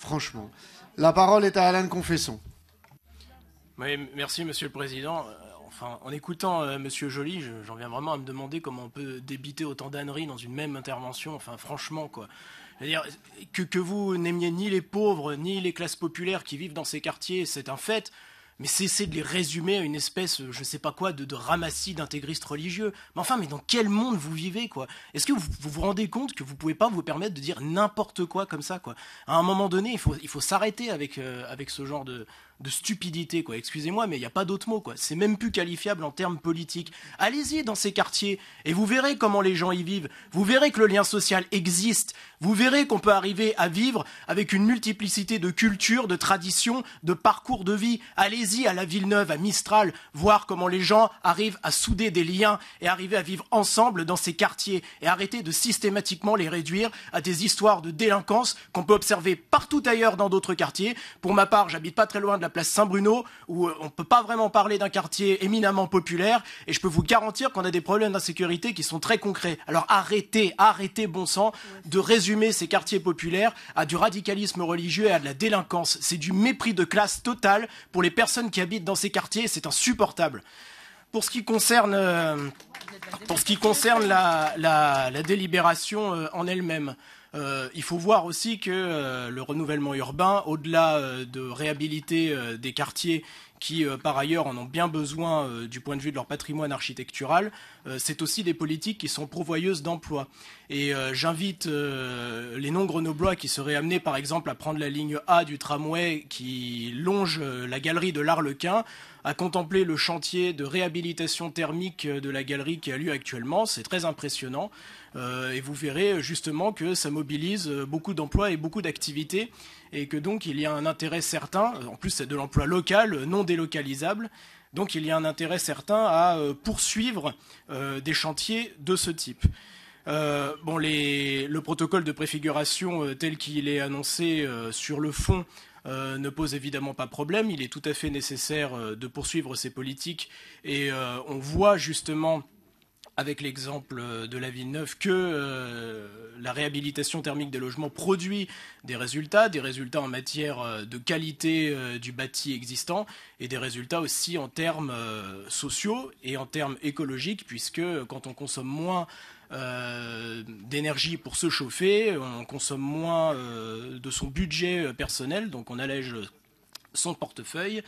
franchement. La parole est à Alain Confesson. Oui, merci, Monsieur le Président. Euh, enfin, en écoutant euh, Monsieur Joly, j'en viens vraiment à me demander comment on peut débiter autant d'âneries dans une même intervention. Enfin, franchement, quoi. que, que vous n'aimiez ni les pauvres, ni les classes populaires qui vivent dans ces quartiers, c'est un fait mais cessez de les résumer à une espèce, euh, je sais pas quoi, de, de ramassis d'intégristes religieux. Mais enfin, mais dans quel monde vous vivez, quoi Est-ce que vous, vous, rendez compte que vous pouvez pas vous permettre de dire n'importe quoi comme ça, quoi À un moment donné, il faut, il faut s'arrêter avec, euh, avec ce genre de, de stupidité, quoi. Excusez-moi, mais il n'y a pas d'autre mot, quoi. C'est même plus qualifiable en termes politiques. Allez-y dans ces quartiers et vous verrez comment les gens y vivent. Vous verrez que le lien social existe. Vous verrez qu'on peut arriver à vivre avec une multiplicité de cultures, de traditions, de parcours de vie. Allez-y à la Villeneuve, à Mistral, voir comment les gens arrivent à souder des liens et arriver à vivre ensemble dans ces quartiers et arrêter de systématiquement les réduire à des histoires de délinquance qu'on peut observer partout ailleurs dans d'autres quartiers. Pour ma part, j'habite pas très loin de la place Saint-Bruno, où euh, on ne peut pas vraiment parler d'un quartier éminemment populaire. Et je peux vous garantir qu'on a des problèmes d'insécurité qui sont très concrets. Alors arrêtez, arrêtez, bon sang, de résumer ces quartiers populaires à du radicalisme religieux et à de la délinquance. C'est du mépris de classe total pour les personnes qui habitent dans ces quartiers. C'est insupportable. Pour ce qui concerne, euh, pour ce qui concerne la, délibération euh, en elle-même, euh, il faut voir aussi que euh, le renouvellement urbain, au-delà euh, de réhabiliter des quartiers qui euh, par ailleurs en ont bien besoin euh, du point de vue de leur patrimoine architectural, euh, c'est aussi des politiques qui sont pourvoyeuses d'emplois. Et j'invite les non-grenoblois qui seraient amenés par exemple à prendre la ligne A du tramway qui longe la galerie de l'Arlequin à contempler le chantier de réhabilitation thermique de la galerie qui a lieu actuellement. C'est très impressionnant et vous verrez justement que ça mobilise beaucoup d'emplois et beaucoup d'activités et que donc il y a un intérêt certain, en plus c'est de l'emploi local, non délocalisable, Donc il y a un intérêt certain à euh, poursuivre euh, des chantiers de ce type. Euh, bon, le protocole de préfiguration tel qu'il est annoncé sur le fond ne pose évidemment pas problème. Il est tout à fait nécessaire de poursuivre ces politiques et on voit justement avec l'exemple euh, de la ville neuve, que euh, la réhabilitation thermique des logements produit des résultats, des résultats en matière euh, de qualité du bâti existant et des résultats aussi en termes sociaux et en termes écologiques, puisque quand on consomme moins d'énergie pour se chauffer, on consomme moins de son budget personnel, donc on allège son portefeuille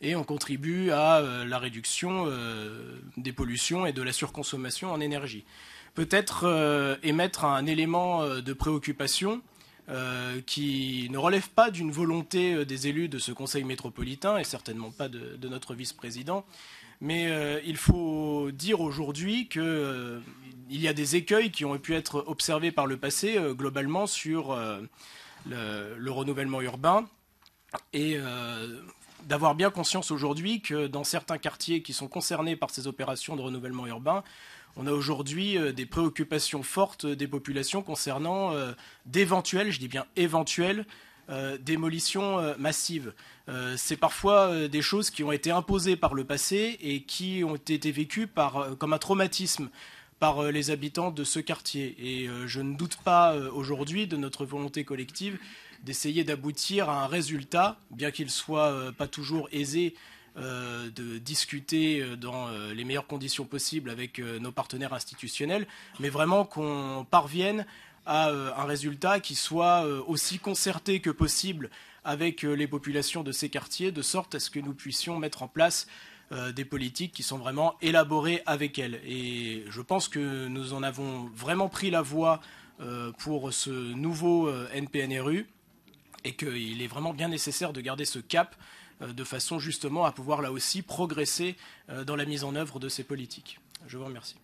et on contribue à euh, la réduction euh, des pollutions et de la surconsommation en énergie. Peut-être euh, émettre un élément de préoccupation qui ne relève pas d'une volonté des élus de ce Conseil métropolitain et certainement pas de, notre vice-président, mais il faut dire aujourd'hui qu'il y a des écueils qui ont pu être observés par le passé globalement sur le, renouvellement urbain et euh, d'avoir bien conscience aujourd'hui que dans certains quartiers qui sont concernés par ces opérations de renouvellement urbain, on a aujourd'hui euh, des préoccupations fortes des populations concernant euh, d'éventuelles, je dis bien éventuelles, démolitions massives. C'est parfois des choses qui ont été imposées par le passé et qui ont été vécues comme un traumatisme par euh, les habitants de ce quartier. Et euh, je ne doute pas euh, aujourd'hui de notre volonté collective d'essayer d'aboutir à un résultat, bien qu'il ne soit pas toujours aisé de discuter dans les meilleures conditions possibles avec nos partenaires institutionnels, mais vraiment qu'on parvienne à un résultat qui soit aussi concerté que possible avec les populations de ces quartiers, de sorte à ce que nous puissions mettre en place euh, des politiques qui sont vraiment élaborées avec elles Et je pense que nous en avons vraiment pris la voie euh, pour ce nouveau euh, NPNRU et qu'il est vraiment bien nécessaire de garder ce cap de façon justement à pouvoir là aussi progresser dans la mise en œuvre de ces politiques. Je vous remercie.